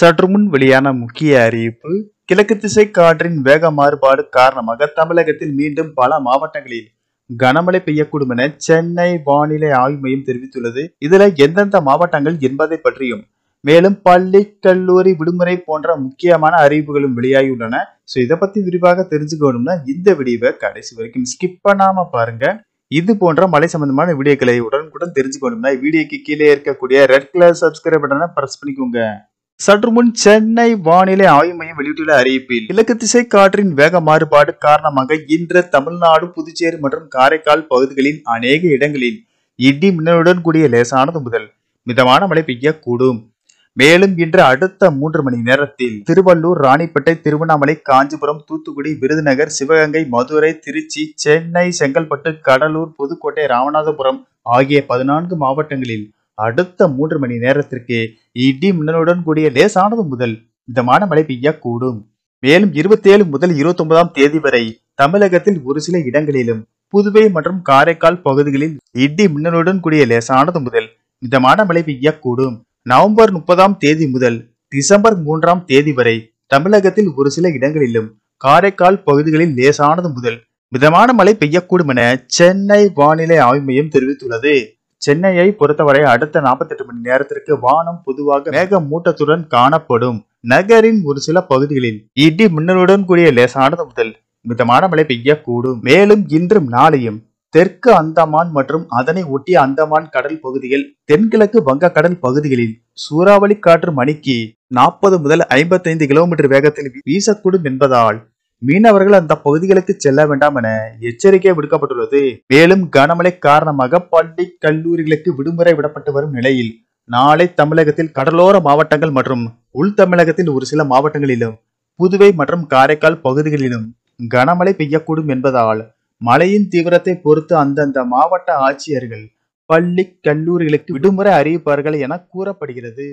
சற்று முன் வெளியான முக்கிய அறிவிப்பு கிழக்கு திசை காற்றின் வேக மாறுபாடு காரணமாக தமிழகத்தில் மீண்டும் பல மாவட்டங்களில் கனமழை பெய்யக்கூடும் என சென்னை வானிலை ஆய்வு மையம் தெரிவித்துள்ளது இதுல எந்தெந்த மாவட்டங்கள் என்பதை பற்றியும் மேலும் பள்ளி கல்லூரி விடுமுறை போன்ற முக்கியமான அறிவிப்புகளும் வெளியாகியுள்ளன ஸோ இதை பத்தி விரிவாக தெரிஞ்சுக்கணும்னா இந்த வீடியோவை கடைசி வரைக்கும் ஸ்கிப் பண்ணாம பாருங்க இது போன்ற மலை சம்பந்தமான வீடியோக்களை உடனுக்குடன் தெரிஞ்சுக்கணும்னா வீடியோக்கு கீழே இருக்கக்கூடிய ரெட் கலர் சப்ஸ்கிரைப் பட்டனை ப்ரெஸ் பண்ணிக்கோங்க சற்று முன் சென்னை வானிலை ஆய்வு மையம் வெளியிட்டுள்ள அறிவிப்பில் கிழக்கு திசை காற்றின் வேக மாறுபாடு காரணமாக இன்று தமிழ்நாடு புதுச்சேரி மற்றும் காரைக்கால் பகுதிகளின் அநேக இடங்களில் இடி மின்னலுடன் கூடிய லேசானது முதல் மிதமான மழை பெய்யக்கூடும் மேலும் இன்று அடுத்த மூன்று மணி நேரத்தில் திருவள்ளூர் ராணிப்பேட்டை திருவண்ணாமலை காஞ்சிபுரம் தூத்துக்குடி விருதுநகர் சிவகங்கை மதுரை திருச்சி சென்னை செங்கல்பட்டு கடலூர் புதுக்கோட்டை ராமநாதபுரம் ஆகிய பதினான்கு மாவட்டங்களில் அடுத்த மூன்று மணி நேரத்திற்கு இடி மின்னலுடன் கூடிய லேசானது முதல் மிதமான மழை பெய்யக்கூடும் மேலும் இருபத்தேழு முதல் இருபத்தி ஒன்பதாம் தேதி வரை தமிழகத்தில் ஒரு சில இடங்களிலும் புதுவை மற்றும் காரைக்கால் பகுதிகளில் இடி மின்னலுடன் கூடிய லேசானது முதல் மிதமான மழை பெய்யக்கூடும் நவம்பர் முப்பதாம் தேதி முதல் டிசம்பர் மூன்றாம் தேதி வரை தமிழகத்தில் ஒரு சில இடங்களிலும் காரைக்கால் பகுதிகளில் லேசானது முதல் மிதமான மழை பெய்யக்கூடும் என சென்னை வானிலை ஆய்வு மையம் தெரிவித்துள்ளது சென்னையை பொறுத்தவரை அடுத்த நாற்பத்தெட்டு மணி நேரத்திற்கு வானம் பொதுவாக மேக மூட்டத்துடன் காணப்படும் நகரின் ஒரு சில பகுதிகளில் இடி மின்னலுடன் கூடிய லேசானது முதல் மிதமான மழை பெய்யக்கூடும் மேலும் இன்றும் நாளையும் தெற்கு அந்தமான் மற்றும் அதனை ஒட்டிய அந்தமான் கடல் பகுதியில் தென்கிழக்கு வங்கக்கடல் பகுதிகளில் சூறாவளி காற்று மணிக்கு நாற்பது முதல் ஐம்பத்தைந்து கிலோமீட்டர் வேகத்தில் வீசக்கூடும் என்பதால் மீனவர்கள் அந்த பகுதிகளுக்கு செல்ல வேண்டாம் என எச்சரிக்கை விடுக்கப்பட்டுள்ளது மேலும் கனமழை காரணமாக பள்ளி கல்லூரிகளுக்கு விடுமுறை விடப்பட்டு வரும் நிலையில் நாளை தமிழகத்தில் கடலோர மாவட்டங்கள் மற்றும் உள் தமிழகத்தில் ஒரு சில மாவட்டங்களிலும் புதுவை மற்றும் காரைக்கால் பகுதிகளிலும் கனமழை பெய்யக்கூடும் என்பதால் மழையின் தீவிரத்தை பொறுத்து அந்தந்த மாவட்ட ஆட்சியர்கள் பள்ளி கல்லூரிகளுக்கு விடுமுறை அறிவிப்பார்கள் என கூறப்படுகிறது